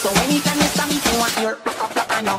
So you me, you want your I know.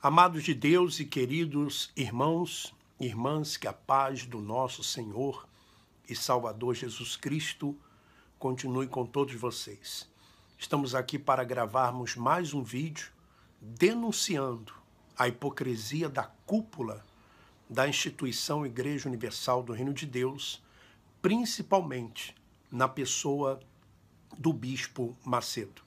Amados de Deus e queridos irmãos, irmãs, que a paz do nosso Senhor e Salvador Jesus Cristo continue com todos vocês. Estamos aqui para gravarmos mais um vídeo denunciando a hipocrisia da cúpula da instituição Igreja Universal do Reino de Deus, principalmente na pessoa do bispo Macedo.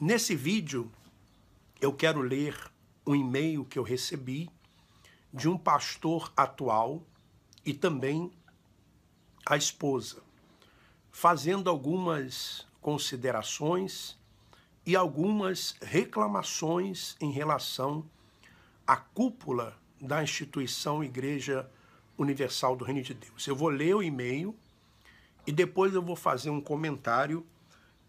Nesse vídeo, eu quero ler um e-mail que eu recebi de um pastor atual e também a esposa, fazendo algumas considerações e algumas reclamações em relação à cúpula da instituição Igreja Universal do Reino de Deus. Eu vou ler o e-mail e depois eu vou fazer um comentário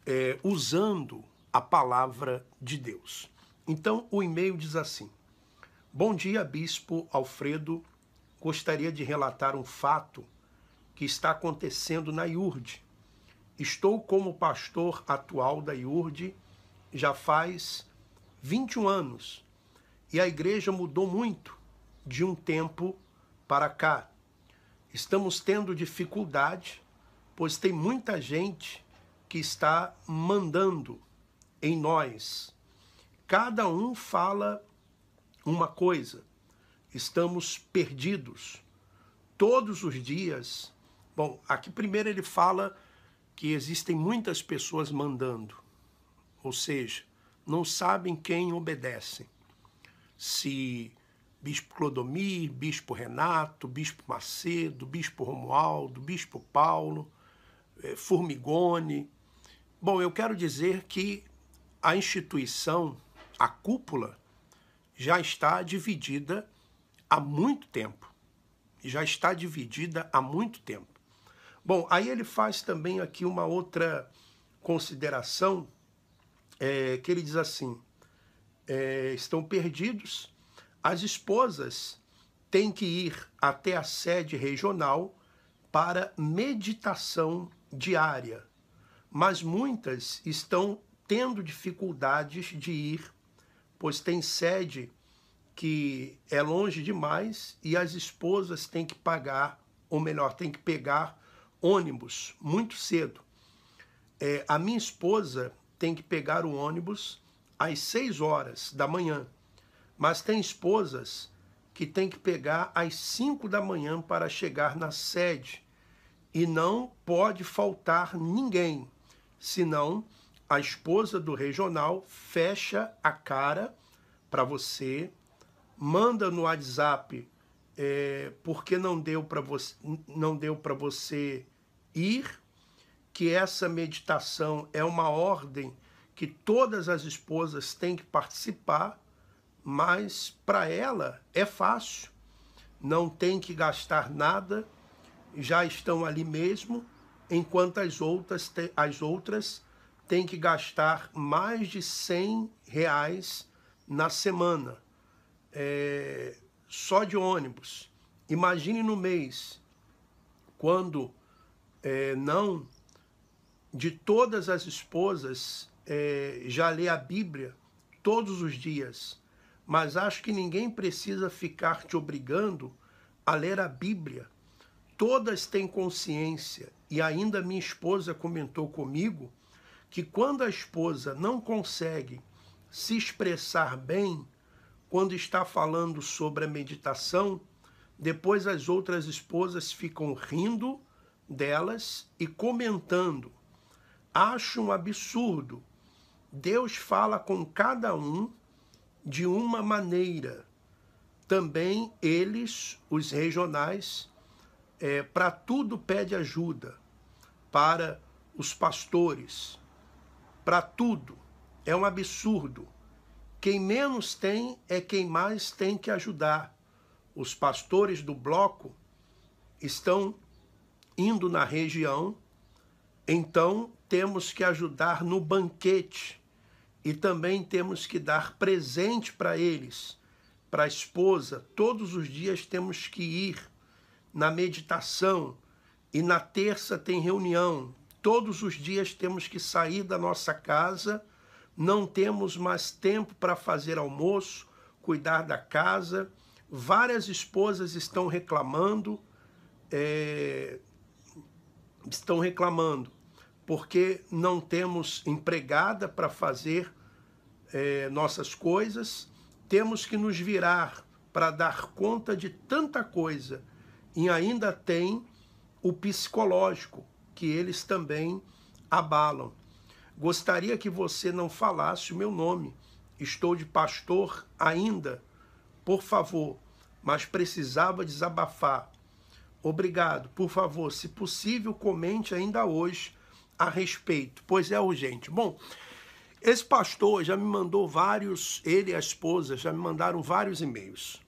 é, usando a palavra de Deus. Então o e-mail diz assim: Bom dia, Bispo Alfredo. Gostaria de relatar um fato que está acontecendo na IURD. Estou como pastor atual da IURD já faz 21 anos e a igreja mudou muito de um tempo para cá. Estamos tendo dificuldade, pois tem muita gente que está mandando em nós. Cada um fala uma coisa. Estamos perdidos. Todos os dias Bom, aqui primeiro ele fala que existem muitas pessoas mandando, ou seja, não sabem quem obedece. Se Bispo Clodomir, Bispo Renato, Bispo Macedo, Bispo Romualdo, Bispo Paulo, eh, Formigone. Bom, eu quero dizer que a instituição, a cúpula, já está dividida há muito tempo. Já está dividida há muito tempo. Bom, aí ele faz também aqui uma outra consideração, é, que ele diz assim: é, estão perdidos, as esposas têm que ir até a sede regional para meditação diária, mas muitas estão tendo dificuldades de ir, pois tem sede que é longe demais e as esposas têm que pagar, ou melhor, têm que pegar ônibus muito cedo. É, a minha esposa tem que pegar o ônibus às 6 horas da manhã, mas tem esposas que tem que pegar às 5 da manhã para chegar na sede e não pode faltar ninguém, senão a esposa do regional fecha a cara para você, manda no WhatsApp é, porque não deu para você não deu para você ir, que essa meditação é uma ordem que todas as esposas têm que participar, mas para ela é fácil, não tem que gastar nada, já estão ali mesmo, enquanto as outras, as outras têm que gastar mais de 100 reais na semana, é, só de ônibus. Imagine no mês, quando é, não de todas as esposas é, já lê a Bíblia todos os dias, mas acho que ninguém precisa ficar te obrigando a ler a Bíblia. Todas têm consciência, e ainda minha esposa comentou comigo que quando a esposa não consegue se expressar bem, quando está falando sobre a meditação, depois as outras esposas ficam rindo delas e comentando: Acho um absurdo. Deus fala com cada um de uma maneira. Também eles, os regionais, é, para tudo pede ajuda, para os pastores, para tudo. É um absurdo. Quem menos tem é quem mais tem que ajudar. Os pastores do bloco estão indo na região, então temos que ajudar no banquete e também temos que dar presente para eles, para a esposa. Todos os dias temos que ir na meditação e na terça tem reunião. Todos os dias temos que sair da nossa casa, não temos mais tempo para fazer almoço, cuidar da casa. Várias esposas estão reclamando. É estão reclamando porque não temos empregada para fazer é, nossas coisas, temos que nos virar para dar conta de tanta coisa e ainda tem o psicológico que eles também abalam. Gostaria que você não falasse o meu nome. Estou de pastor ainda, por favor, mas precisava desabafar Obrigado. Por favor, se possível, comente ainda hoje a respeito, pois é urgente. Bom, esse pastor já me mandou vários, ele e a esposa já me mandaram vários e-mails.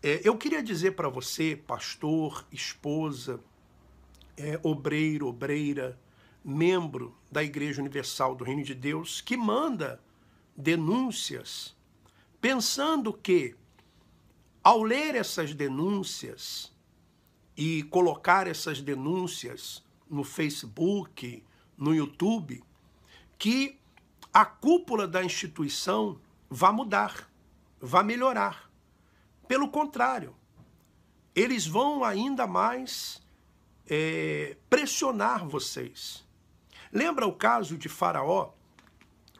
É, eu queria dizer para você, pastor, esposa, é, obreiro, obreira, membro da Igreja Universal do Reino de Deus, que manda denúncias, pensando que, ao ler essas denúncias, e colocar essas denúncias no Facebook, no YouTube, que a cúpula da instituição vai mudar, vai melhorar. Pelo contrário, eles vão ainda mais é, pressionar vocês. Lembra o caso de Faraó?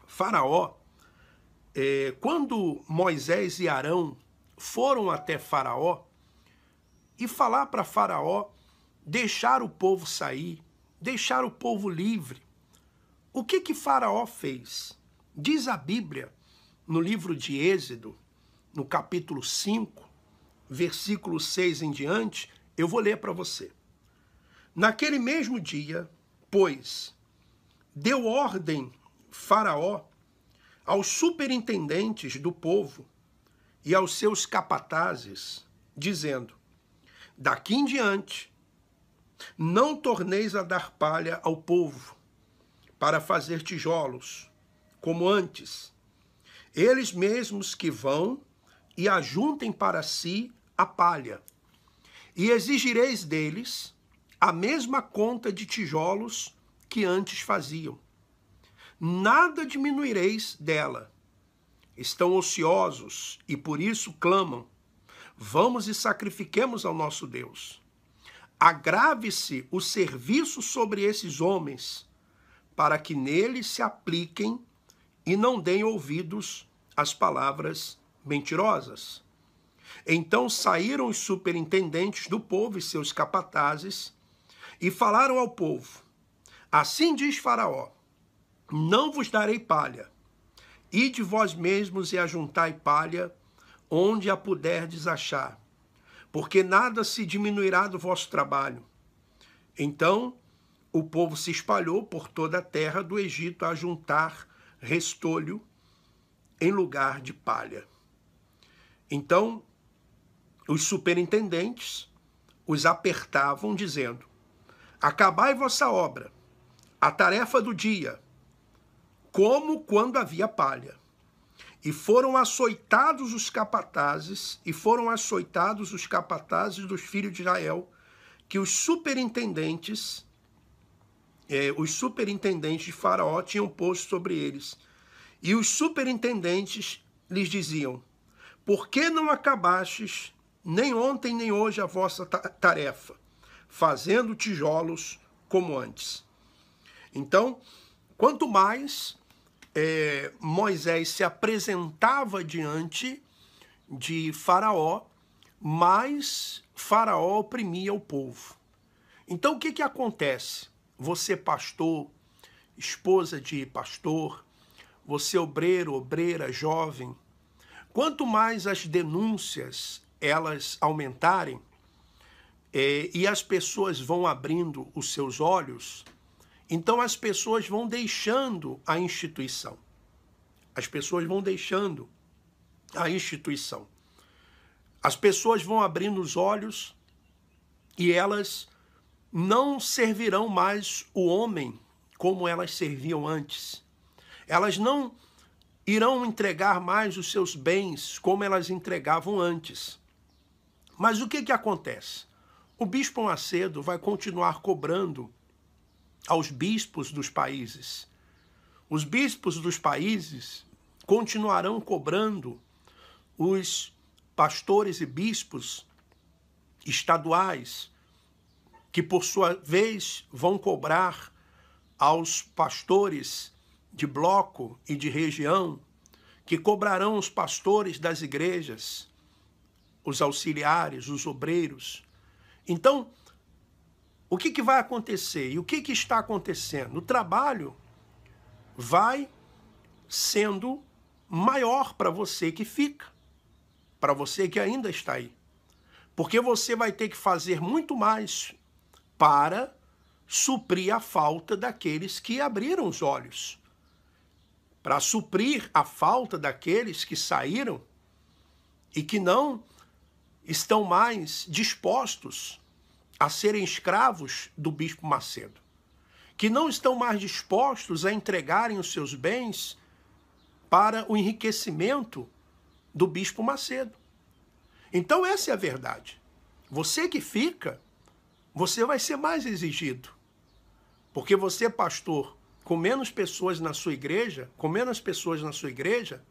Faraó, é, quando Moisés e Arão foram até Faraó, e falar para Faraó deixar o povo sair, deixar o povo livre. O que que Faraó fez? Diz a Bíblia no livro de Êxodo, no capítulo 5, versículo 6 em diante, eu vou ler para você. Naquele mesmo dia, pois, deu ordem Faraó aos superintendentes do povo e aos seus capatazes, dizendo: Daqui em diante, não torneis a dar palha ao povo para fazer tijolos, como antes. Eles mesmos que vão e ajuntem para si a palha. E exigireis deles a mesma conta de tijolos que antes faziam. Nada diminuireis dela. Estão ociosos e por isso clamam Vamos e sacrifiquemos ao nosso Deus. Agrave-se o serviço sobre esses homens, para que neles se apliquem e não deem ouvidos às palavras mentirosas. Então saíram os superintendentes do povo e seus capatazes e falaram ao povo: Assim diz Faraó: Não vos darei palha. Ide vós mesmos e ajuntai palha onde a puderdes achar, porque nada se diminuirá do vosso trabalho. Então o povo se espalhou por toda a terra do Egito a juntar restolho em lugar de palha. Então os superintendentes os apertavam, dizendo: Acabai vossa obra, a tarefa do dia, como quando havia palha e foram açoitados os capatazes, e foram açoitados os capatazes dos filhos de Israel, que os superintendentes, eh, os superintendentes de Faraó tinham posto sobre eles. E os superintendentes lhes diziam: Por que não acabastes, nem ontem nem hoje, a vossa tarefa, fazendo tijolos como antes? Então, quanto mais é, Moisés se apresentava diante de Faraó, mas Faraó oprimia o povo. Então o que, que acontece? Você, pastor, esposa de pastor, você, obreiro, obreira, jovem, quanto mais as denúncias elas aumentarem é, e as pessoas vão abrindo os seus olhos, então as pessoas vão deixando a instituição. As pessoas vão deixando a instituição. As pessoas vão abrindo os olhos e elas não servirão mais o homem como elas serviam antes. Elas não irão entregar mais os seus bens como elas entregavam antes. Mas o que, que acontece? O bispo Macedo vai continuar cobrando aos bispos dos países. Os bispos dos países continuarão cobrando os pastores e bispos estaduais, que por sua vez vão cobrar aos pastores de bloco e de região, que cobrarão os pastores das igrejas, os auxiliares, os obreiros. Então, o que, que vai acontecer e o que, que está acontecendo? O trabalho vai sendo maior para você que fica, para você que ainda está aí. Porque você vai ter que fazer muito mais para suprir a falta daqueles que abriram os olhos, para suprir a falta daqueles que saíram e que não estão mais dispostos a serem escravos do bispo Macedo, que não estão mais dispostos a entregarem os seus bens para o enriquecimento do bispo Macedo. Então, essa é a verdade. Você que fica, você vai ser mais exigido. Porque você, pastor, com menos pessoas na sua igreja, com menos pessoas na sua igreja,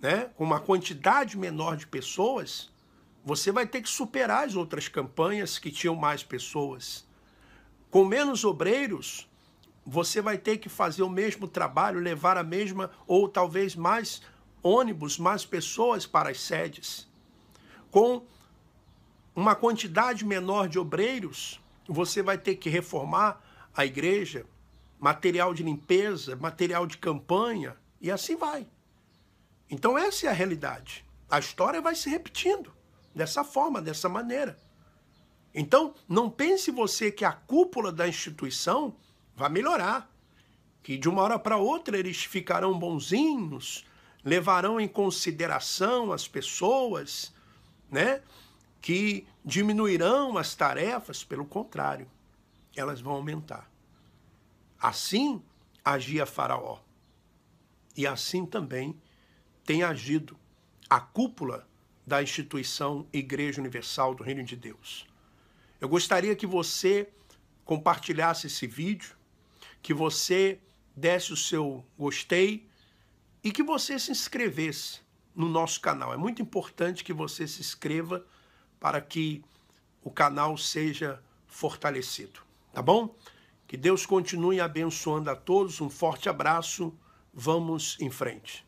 né, com uma quantidade menor de pessoas, você vai ter que superar as outras campanhas que tinham mais pessoas. Com menos obreiros, você vai ter que fazer o mesmo trabalho, levar a mesma ou talvez mais ônibus, mais pessoas para as sedes. Com uma quantidade menor de obreiros, você vai ter que reformar a igreja, material de limpeza, material de campanha, e assim vai. Então, essa é a realidade. A história vai se repetindo dessa forma, dessa maneira. Então, não pense você que a cúpula da instituição vai melhorar, que de uma hora para outra eles ficarão bonzinhos, levarão em consideração as pessoas, né? Que diminuirão as tarefas, pelo contrário, elas vão aumentar. Assim agia Faraó. E assim também tem agido a cúpula da instituição Igreja Universal do Reino de Deus. Eu gostaria que você compartilhasse esse vídeo, que você desse o seu gostei e que você se inscrevesse no nosso canal. É muito importante que você se inscreva para que o canal seja fortalecido, tá bom? Que Deus continue abençoando a todos. Um forte abraço. Vamos em frente.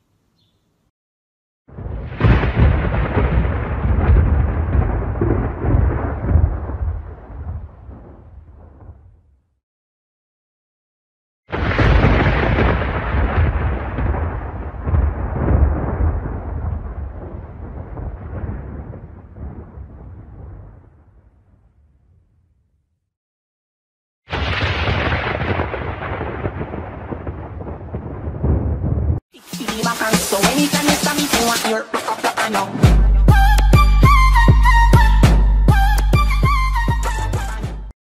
your I know.